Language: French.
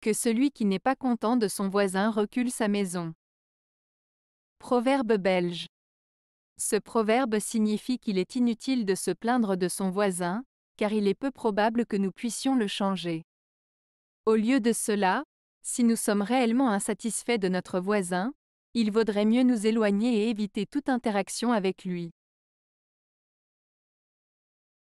que celui qui n'est pas content de son voisin recule sa maison. Proverbe belge. Ce proverbe signifie qu'il est inutile de se plaindre de son voisin, car il est peu probable que nous puissions le changer. Au lieu de cela, si nous sommes réellement insatisfaits de notre voisin, il vaudrait mieux nous éloigner et éviter toute interaction avec lui.